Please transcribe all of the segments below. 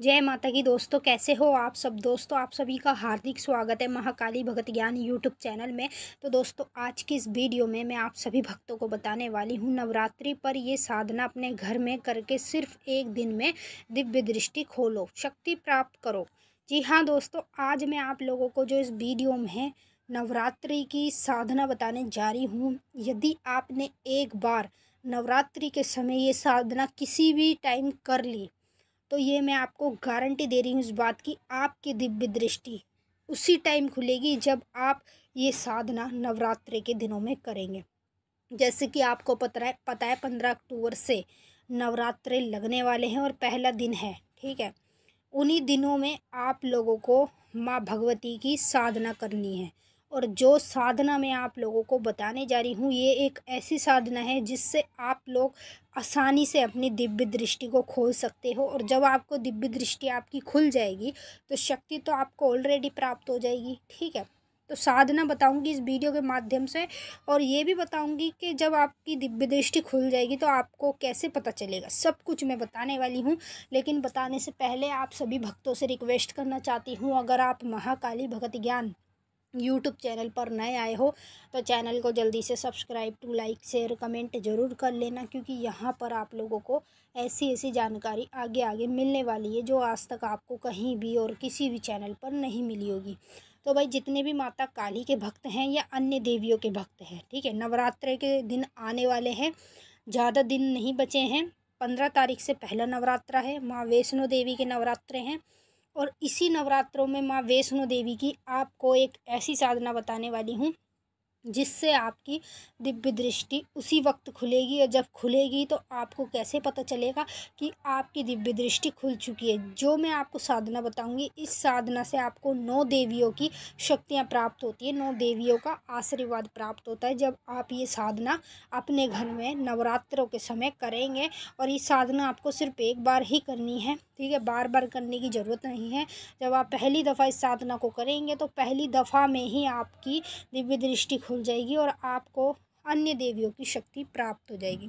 जय माता की दोस्तों कैसे हो आप सब दोस्तों आप सभी का हार्दिक स्वागत है महाकाली भगत ज्ञान यूट्यूब चैनल में तो दोस्तों आज की इस वीडियो में मैं आप सभी भक्तों को बताने वाली हूँ नवरात्रि पर ये साधना अपने घर में करके सिर्फ एक दिन में दिव्य दृष्टि खोलो शक्ति प्राप्त करो जी हाँ दोस्तों आज मैं आप लोगों को जो इस वीडियो में है नवरात्रि की साधना बताने जा रही हूँ यदि आपने एक बार नवरात्रि के समय ये साधना किसी भी टाइम कर ली तो ये मैं आपको गारंटी दे रही हूँ इस बात की आपकी दिव्य दृष्टि उसी टाइम खुलेगी जब आप ये साधना नवरात्रि के दिनों में करेंगे जैसे कि आपको पता है पता है पंद्रह अक्टूबर से नवरात्रे लगने वाले हैं और पहला दिन है ठीक है उन्हीं दिनों में आप लोगों को माँ भगवती की साधना करनी है और जो साधना मैं आप लोगों को बताने जा रही हूँ ये एक ऐसी साधना है जिससे आप लोग आसानी से अपनी दिव्य दृष्टि को खोल सकते हो और जब आपको दिव्य दृष्टि आपकी खुल जाएगी तो शक्ति तो आपको ऑलरेडी प्राप्त हो जाएगी ठीक है तो साधना बताऊंगी इस वीडियो के माध्यम से और ये भी बताऊंगी कि जब आपकी दिव्य दृष्टि खुल जाएगी तो आपको कैसे पता चलेगा सब कुछ मैं बताने वाली हूँ लेकिन बताने से पहले आप सभी भक्तों से रिक्वेस्ट करना चाहती हूँ अगर आप महाकाली भगत ज्ञान यूट्यूब चैनल पर नए आए हो तो चैनल को जल्दी से subscribe to like share comment ज़रूर कर लेना क्योंकि यहाँ पर आप लोगों को ऐसी ऐसी जानकारी आगे आगे मिलने वाली है जो आज तक आपको कहीं भी और किसी भी चैनल पर नहीं मिली होगी तो भाई जितने भी माता काली के भक्त हैं या अन्य देवियों के भक्त हैं ठीक है नवरात्र के दिन आने वाले हैं ज़्यादा दिन नहीं बचे हैं पंद्रह तारीख से पहला नवरात्रा है माँ वैष्णो देवी के नवरात्रे हैं और इसी नवरात्रों में माँ वैष्णो देवी की आपको एक ऐसी साधना बताने वाली हूँ जिससे आपकी दिव्य दृष्टि उसी वक्त खुलेगी और जब खुलेगी तो आपको कैसे पता चलेगा कि आपकी दिव्य दृष्टि खुल चुकी है जो मैं आपको साधना बताऊंगी इस साधना से आपको नौ देवियों की शक्तियां प्राप्त होती है नौ देवियों का आशीर्वाद प्राप्त होता है जब आप ये साधना अपने घर में नवरात्रों के समय करेंगे और ये साधना आपको सिर्फ एक बार ही करनी है ठीक है बार बार करने की ज़रूरत नहीं है जब आप पहली दफ़ा इस साधना को करेंगे तो पहली दफ़ा में ही आपकी दिव्य दृष्टि खुल खुल जाएगी और आपको अन्य देवियों की शक्ति प्राप्त हो जाएगी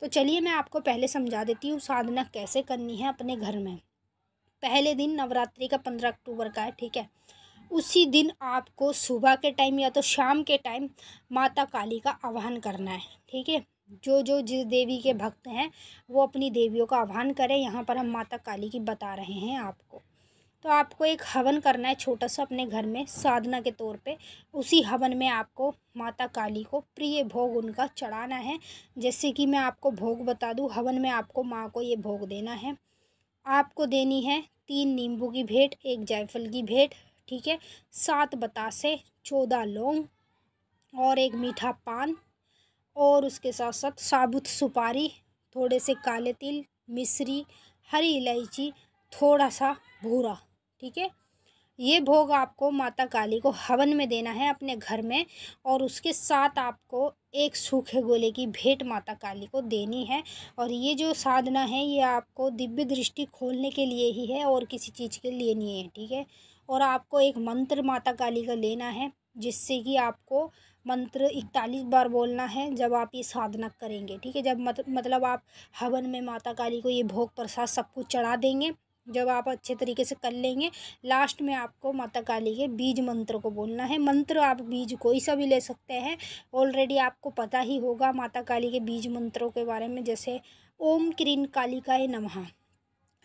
तो चलिए मैं आपको पहले समझा देती हूँ साधना कैसे करनी है अपने घर में पहले दिन नवरात्रि का पंद्रह अक्टूबर का है ठीक है उसी दिन आपको सुबह के टाइम या तो शाम के टाइम माता काली का आह्वान करना है ठीक है जो जो जिस देवी के भक्त हैं वो अपनी देवियों का आह्वान करें यहाँ पर हम माता काली की बता रहे हैं आपको तो आपको एक हवन करना है छोटा सा अपने घर में साधना के तौर पे उसी हवन में आपको माता काली को प्रिय भोग उनका चढ़ाना है जैसे कि मैं आपको भोग बता दूँ हवन में आपको माँ को ये भोग देना है आपको देनी है तीन नींबू की भेंट एक जायफल की भेंट ठीक है सात बतासे चौदह लौंग और एक मीठा पान और उसके साथ साथ साबुत सुपारी थोड़े से काले तिल मिश्री हरी इलायची थोड़ा सा भूरा ठीक है ये भोग आपको माता काली को हवन में देना है अपने घर में और उसके साथ आपको एक सूखे गोले की भेंट माता काली को देनी है और ये जो साधना है ये आपको दिव्य दृष्टि खोलने के लिए ही है और किसी चीज़ के लिए नहीं है ठीक है और आपको एक मंत्र माता काली का लेना है जिससे कि आपको मंत्र इकतालीस बार बोलना है जब आप ये साधना करेंगे ठीक है जब मत, मतलब आप हवन में माता काली को ये भोग प्रसाद सब कुछ चढ़ा देंगे जब आप अच्छे तरीके से कर लेंगे लास्ट में आपको माता काली के बीज मंत्र को बोलना है मंत्र आप बीज कोई सा भी ले सकते हैं ऑलरेडी आपको पता ही होगा माता काली के बीज मंत्रों के बारे में जैसे ओम क्रीन कालिकाए नमः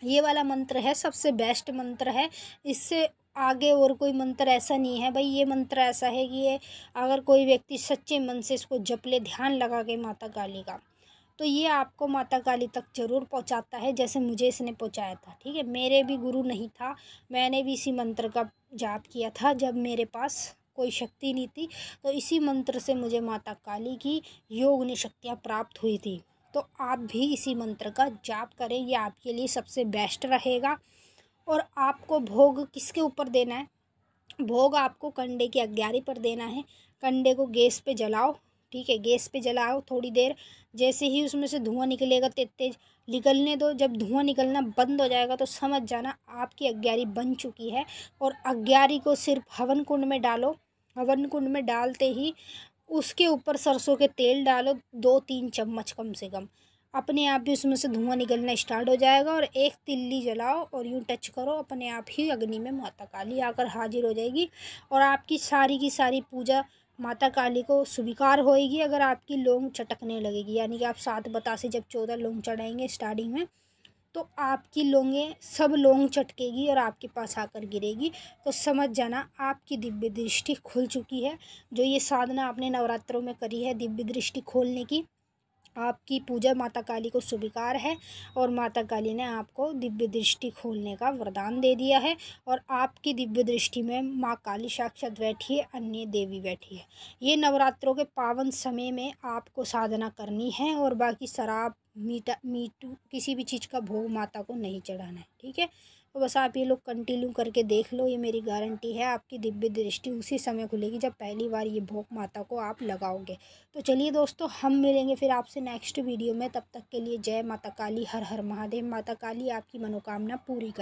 ये वाला मंत्र है सबसे बेस्ट मंत्र है इससे आगे और कोई मंत्र ऐसा नहीं है भाई ये मंत्र ऐसा है कि ये अगर कोई व्यक्ति सच्चे मन से इसको जप ले ध्यान लगा के माता काली का तो ये आपको माता काली तक जरूर पहुंचाता है जैसे मुझे इसने पहुंचाया था ठीक है मेरे भी गुरु नहीं था मैंने भी इसी मंत्र का जाप किया था जब मेरे पास कोई शक्ति नहीं थी तो इसी मंत्र से मुझे माता काली की योग शक्तियाँ प्राप्त हुई थी तो आप भी इसी मंत्र का जाप करें यह आपके लिए सबसे बेस्ट रहेगा और आपको भोग किसके ऊपर देना है भोग आपको कंडे की अग्यारी पर देना है कंडे को गैस पे जलाओ ठीक है गैस पे जलाओ थोड़ी देर जैसे ही उसमें से धुआं निकलेगा तेज तेज निकलने दो जब धुआं निकलना बंद हो जाएगा तो समझ जाना आपकी अग्यारी बन चुकी है और अग्यारी को सिर्फ हवन कुंड में डालो हवन कुंड में डालते ही उसके ऊपर सरसों के तेल डालो दो तीन चम्मच कम से कम अपने आप ही उसमें से धुआं निकलना स्टार्ट हो जाएगा और एक तिल्ली जलाओ और यूँ टच करो अपने आप ही अग्नि में माता काली आकर हाजिर हो जाएगी और आपकी सारी की सारी पूजा माता काली को स्वीकार होएगी अगर आपकी लोंग चटकने लगेगी यानी कि आप सात बता से जब चौदह लोंग चढ़ाएंगे स्टार्टिंग में तो आपकी लोंगें सब लोंग चटकेगी और आपके पास आकर गिरेगी तो समझ जाना आपकी दिव्य दृष्टि खुल चुकी है जो ये साधना आपने नवरात्रों में करी है दिव्य दृष्टि खोलने की आपकी पूजा माता काली को स्वीकार है और माता काली ने आपको दिव्य दृष्टि खोलने का वरदान दे दिया है और आपकी दिव्य दृष्टि में माँ काली साक्षात बैठी है अन्य देवी बैठी है ये नवरात्रों के पावन समय में आपको साधना करनी है और बाकी शराब मीठा मीठू किसी भी चीज़ का भोग माता को नहीं चढ़ाना है ठीक है और तो बस आप ये लोग कंटिन्यू करके देख लो ये मेरी गारंटी है आपकी दिव्य दृष्टि उसी समय खुलेगी जब पहली बार ये भोग माता को आप लगाओगे तो चलिए दोस्तों हम मिलेंगे फिर आपसे नेक्स्ट वीडियो में तब तक के लिए जय माता काली हर हर महादेव माता काली आपकी मनोकामना पूरी कर